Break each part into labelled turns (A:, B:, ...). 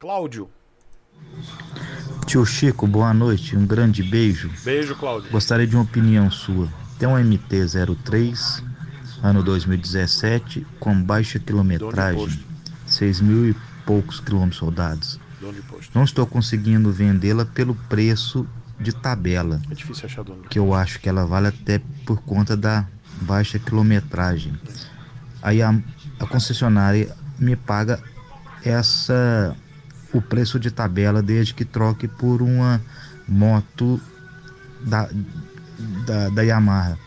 A: Cláudio.
B: Tio Chico, boa noite, um grande beijo. Beijo, Cláudio. Gostaria de uma opinião sua. Tem um MT-03, ano 2017, com baixa quilometragem, 6 mil e poucos quilômetros rodados. Não estou conseguindo vendê-la pelo preço de tabela. É
A: difícil achar dono. Que
B: eu acho que ela vale até por conta da baixa quilometragem. Aí a, a concessionária me paga essa o preço de tabela, desde que troque por uma moto da, da, da Yamaha.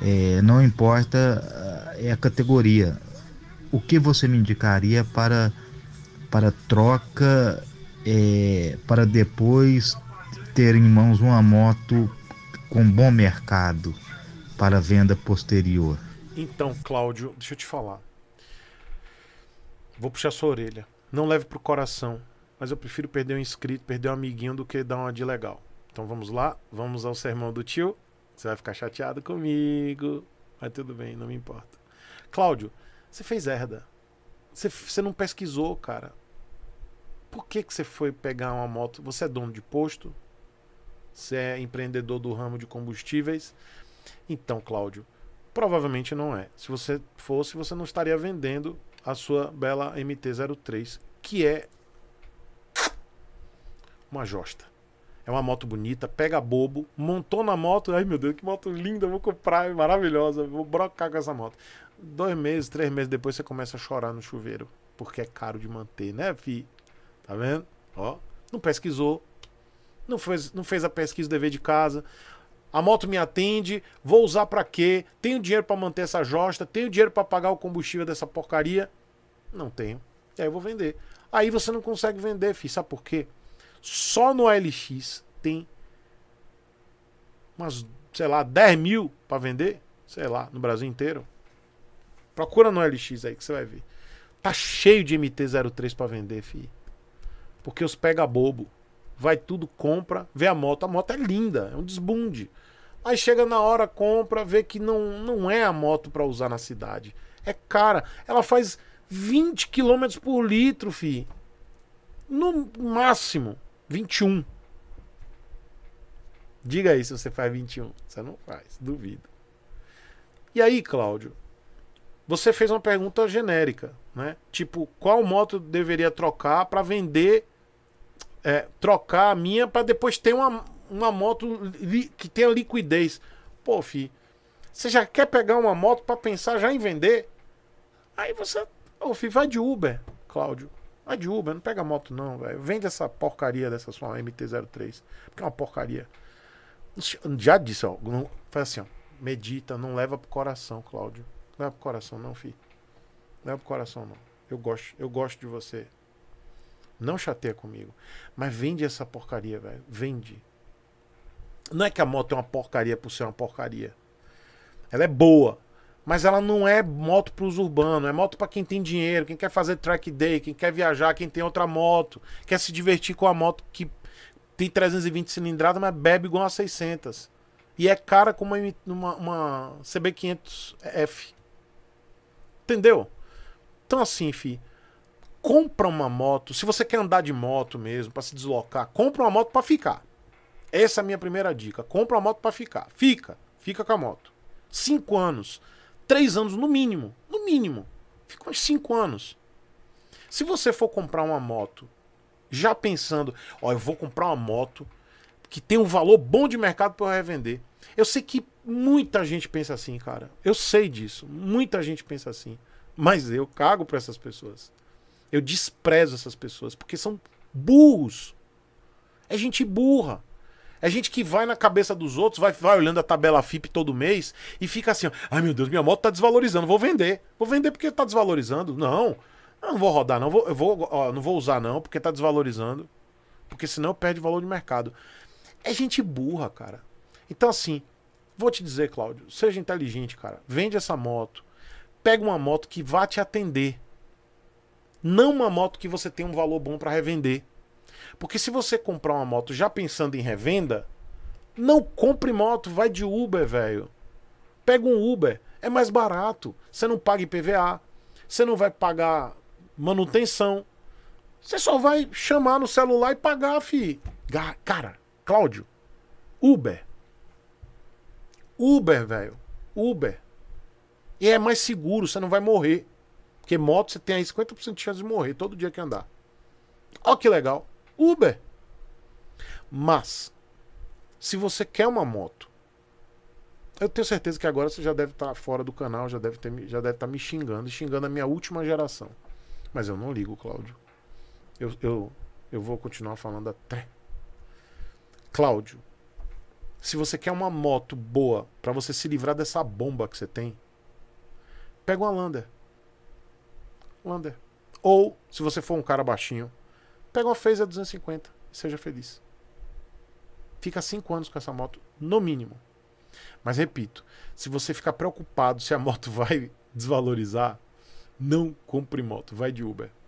B: É, não importa é a categoria. O que você me indicaria para, para troca, é, para depois ter em mãos uma moto com bom mercado para venda posterior?
A: Então, Cláudio, deixa eu te falar. Vou puxar sua orelha. Não leve pro coração, mas eu prefiro perder um inscrito, perder um amiguinho do que dar uma de legal. Então vamos lá, vamos ao sermão do tio. Você vai ficar chateado comigo, mas tudo bem, não me importa. Cláudio, você fez herda. Você, você não pesquisou, cara. Por que, que você foi pegar uma moto? Você é dono de posto? Você é empreendedor do ramo de combustíveis? Então, Cláudio, provavelmente não é. Se você fosse, você não estaria vendendo a sua bela MT-03, que é uma josta. É uma moto bonita, pega bobo, montou na moto, ai meu Deus, que moto linda, vou comprar, maravilhosa, vou brocar com essa moto. Dois meses, três meses depois você começa a chorar no chuveiro, porque é caro de manter, né, fi? Tá vendo? Ó, não pesquisou, não fez, não fez a pesquisa, o dever de casa a moto me atende, vou usar para quê? Tenho dinheiro para manter essa josta, tenho dinheiro para pagar o combustível dessa porcaria? Não tenho. E aí eu vou vender. Aí você não consegue vender, filho. Sabe por quê? Só no LX tem umas, sei lá, 10 mil para vender, sei lá, no Brasil inteiro. Procura no LX aí que você vai ver. Tá cheio de MT-03 para vender, filho. Porque os pega bobo. Vai tudo, compra, vê a moto. A moto é linda, é um desbunde. Aí chega na hora, compra, vê que não, não é a moto para usar na cidade. É cara. Ela faz 20 km por litro, fi. No máximo, 21. Diga aí se você faz 21. Você não faz, duvido. E aí, Cláudio, você fez uma pergunta genérica, né? Tipo, qual moto deveria trocar para vender, é, trocar a minha para depois ter uma, uma moto que tenha liquidez. Pô, fi, você já quer pegar uma moto para pensar já em vender? Aí você, ô, fi, vai de Uber, Cláudio. Vai de Uber, não pega moto não, velho. Vende essa porcaria dessa sua MT-03, porque é uma porcaria. Já disse, ó, não, faz assim, ó, medita, não leva pro coração, Cláudio. Não leva pro coração não, fi. Não leva pro coração não. Eu gosto, eu gosto de você. Não chateia comigo. Mas vende essa porcaria, velho. Vende. Não é que a moto é uma porcaria por ser uma porcaria. Ela é boa. Mas ela não é moto para os urbanos, é moto para quem tem dinheiro, quem quer fazer track day, quem quer viajar, quem tem outra moto, quer se divertir com a moto que tem 320 cilindrada, mas bebe igual a 600. E é cara como uma, uma CB500F. Entendeu? Então assim, fi, compra uma moto, se você quer andar de moto mesmo, para se deslocar, compra uma moto para ficar. Essa é a minha primeira dica. Compra a moto para ficar. Fica. Fica com a moto. Cinco anos. Três anos no mínimo. No mínimo. Fica uns cinco anos. Se você for comprar uma moto já pensando, ó, eu vou comprar uma moto que tem um valor bom de mercado para revender. Eu sei que muita gente pensa assim, cara. Eu sei disso. Muita gente pensa assim. Mas eu cago para essas pessoas. Eu desprezo essas pessoas porque são burros. É gente burra. É gente que vai na cabeça dos outros, vai, vai olhando a tabela FIP todo mês e fica assim: ai meu Deus, minha moto tá desvalorizando, vou vender. Vou vender porque tá desvalorizando. Não, eu não vou rodar, não. Vou, eu vou, ó, não vou usar, não, porque tá desvalorizando. Porque senão perde valor de mercado. É gente burra, cara. Então, assim, vou te dizer, Cláudio, seja inteligente, cara. Vende essa moto. Pega uma moto que vá te atender. Não uma moto que você tem um valor bom para revender. Porque se você comprar uma moto já pensando em revenda, não compre moto, vai de Uber, velho. Pega um Uber, é mais barato. Você não paga IPVA, você não vai pagar manutenção. Você só vai chamar no celular e pagar, fi. Cara, Cláudio, Uber. Uber, velho. Uber. E é mais seguro, você não vai morrer. Porque moto você tem aí 50% de chance de morrer todo dia que andar. Ó que legal. Uber. Mas, se você quer uma moto, eu tenho certeza que agora você já deve estar tá fora do canal, já deve estar tá me xingando, xingando a minha última geração. Mas eu não ligo, Cláudio. Eu, eu, eu vou continuar falando até. Cláudio, se você quer uma moto boa para você se livrar dessa bomba que você tem, pega uma Lander. Lander. Ou, se você for um cara baixinho, Pega uma Phaser 250 e seja feliz. Fica 5 anos com essa moto, no mínimo. Mas repito, se você ficar preocupado se a moto vai desvalorizar, não compre moto, vai de Uber.